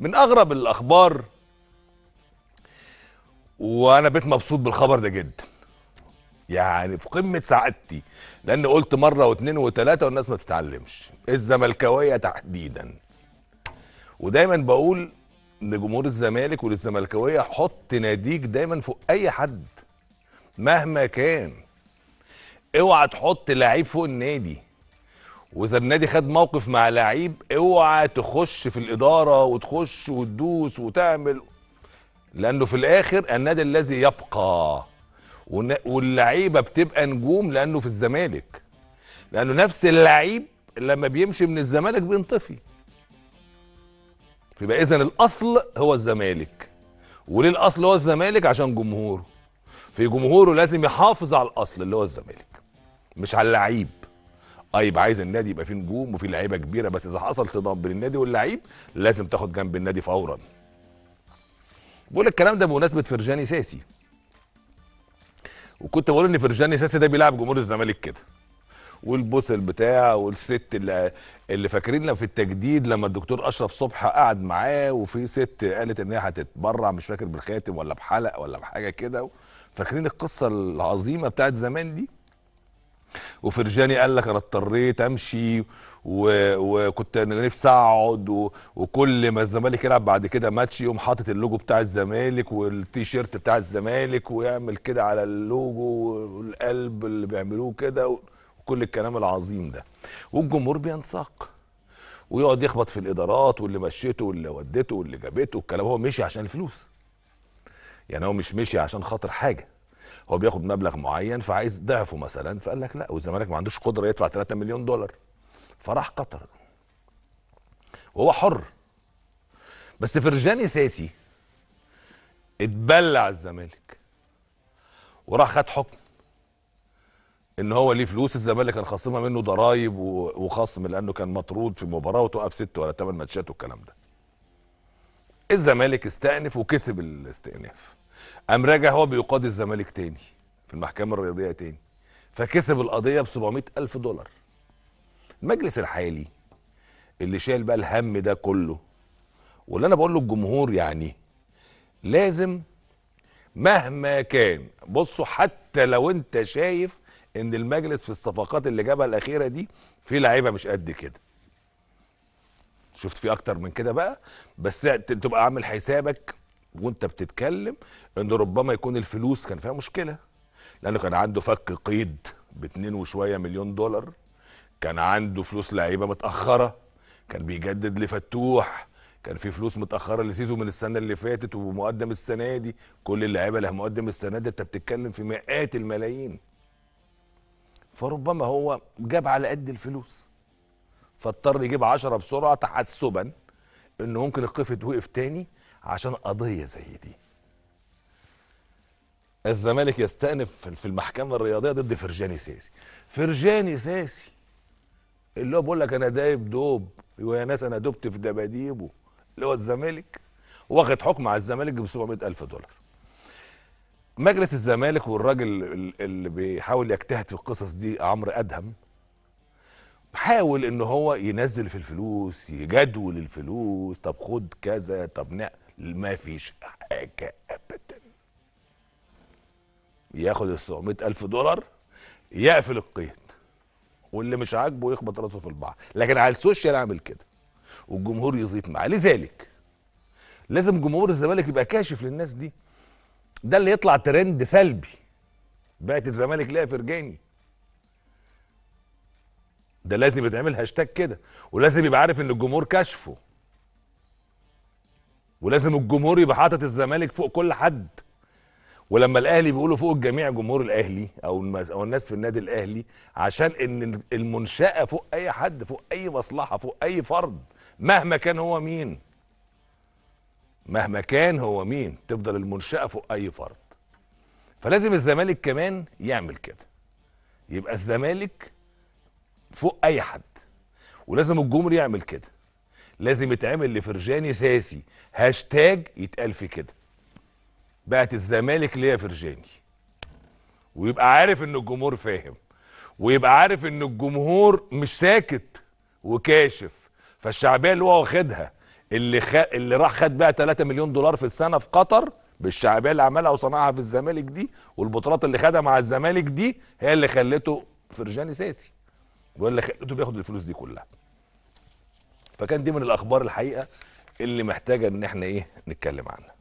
من اغرب الاخبار وانا بيت مبسوط بالخبر ده جدا يعني في قمه سعادتي لان قلت مره واثنين وثلاثه والناس ما تتعلمش الزملكاويه تحديدا ودايما بقول لجمهور الزمالك وللزملكاويه حط ناديك دايما فوق اي حد مهما كان اوعى تحط لعيب فوق النادي واذا النادي خد موقف مع لعيب اوعى تخش في الاداره وتخش وتدوس وتعمل لانه في الاخر النادي الذي يبقى واللعيبه بتبقى نجوم لانه في الزمالك لانه نفس اللعيب لما بيمشي من الزمالك بينطفي يبقى اذا الاصل هو الزمالك وليه الاصل هو الزمالك عشان جمهوره في جمهوره لازم يحافظ على الاصل اللي هو الزمالك مش على اللعيب اه يبقى عايز النادي يبقى فيه نجوم وفيه لعيبه كبيره بس اذا حصل صدام بين النادي واللعيب لازم تاخد جنب النادي فورا بقول الكلام ده بمناسبه فرجاني ساسي وكنت بقول ان فرجاني ساسي ده بيلعب جمهور الزمالك كده والبوسل بتاعه والست اللي, اللي فاكرين في التجديد لما الدكتور اشرف صبح قعد معاه وفي ست قالت ان هي هتتبرع مش فاكر بالخاتم ولا بحلق ولا بحاجه كده فاكرين القصه العظيمه بتاعت زمان دي وفرجاني قال لك انا اضطريت امشي و... وكنت نفسي اقعد و... وكل ما الزمالك يلعب بعد كده ماتش يقوم حاطط اللوجو بتاع الزمالك والتيشيرت بتاع الزمالك ويعمل كده على اللوجو والقلب اللي بيعملوه كده و... وكل الكلام العظيم ده والجمهور بينساق ويقعد يخبط في الادارات واللي مشيته واللي ودته واللي جابته والكلام هو مشي عشان الفلوس يعني هو مش مشي عشان خاطر حاجه هو بياخد مبلغ معين فعايز ضعفه مثلا فقال لك لا والزمالك ما عندوش قدره يدفع 3 مليون دولار فراح قطر وهو حر بس فرجاني ساسي اتبلع الزمالك وراح خد حكم ان هو ليه فلوس الزمالك كان خاصمها منه ضرايب وخصم لانه كان مطرود في مباراه وتوقف ست ولا ثمان ماتشات والكلام ده الزمالك استأنف وكسب الاستئناف قام راجع هو بيقاضي الزمالك تاني في المحكمه الرياضيه تاني فكسب القضيه ب 700 الف دولار المجلس الحالي اللي شايل بقى الهم ده كله واللي انا بقول للجمهور يعني لازم مهما كان بصوا حتى لو انت شايف ان المجلس في الصفقات اللي جابها الاخيره دي في لعيبه مش قد كده شفت في اكتر من كده بقى بس تبقى عامل حسابك وانت بتتكلم ان ربما يكون الفلوس كان فيها مشكله لانه كان عنده فك قيد باتنين وشويه مليون دولار كان عنده فلوس لعيبه متاخره كان بيجدد لفتوح كان في فلوس متاخره لسيزو من السنه اللي فاتت ومقدم السنه دي كل اللعيبه اللي مقدم السنه دي انت بتتكلم في مئات الملايين فربما هو جاب على قد الفلوس فاضطر يجيب عشرة بسرعه تحسبا انه ممكن القفت وقف تاني عشان قضيه زي دي الزمالك يستأنف في المحكمة الرياضية ضد فرجاني ساسي فرجاني ساسي اللي هو بيقول لك أنا دايب دوب ويا ناس أنا دوبت في دباديبه اللي هو الزمالك واخد حكم على الزمالك ب 700000 دولار مجلس الزمالك والراجل اللي بيحاول يجتهد في القصص دي عمرو أدهم حاول ان هو ينزل في الفلوس يجدول الفلوس طب خد كذا طب نعم ما فيش حاجه ابدا ياخد ال 700000 دولار يقفل القيد واللي مش عاجبه يخبط راسه في البحر لكن على السوشيال اعمل كده والجمهور يزيط معاه لذلك لازم جمهور الزمالك يبقى كاشف للناس دي ده اللي يطلع ترند سلبي بقت الزمالك ليها فرجاني ده لازم يتعمل هاشتاج كده ولازم يبقى عارف ان الجمهور كشفه ولازم الجمهور يبقى حاطط الزمالك فوق كل حد ولما الاهلي بيقولوا فوق الجميع جمهور الاهلي او او الناس في النادي الاهلي عشان ان المنشاه فوق اي حد فوق اي مصلحه فوق اي فرد مهما كان هو مين مهما كان هو مين تفضل المنشاه فوق اي فرد فلازم الزمالك كمان يعمل كده يبقى الزمالك فوق اي حد ولازم الجمهور يعمل كده لازم يتعمل لفرجاني ساسي هاشتاج يتقال في كده بقت الزمالك ليا فرجاني ويبقى عارف ان الجمهور فاهم ويبقى عارف ان الجمهور مش ساكت وكاشف فالشعبيه اللي هو واخدها اللي خ... اللي راح خد بقى 3 مليون دولار في السنه في قطر بالشعبيه اللي عملها وصنعها في الزمالك دي والبطولات اللي خدها مع الزمالك دي هي اللي خلته فرجاني ساسي ولا خلته بياخد الفلوس دي كلها فكان دي من الاخبار الحقيقه اللي محتاجه ان احنا ايه نتكلم عنها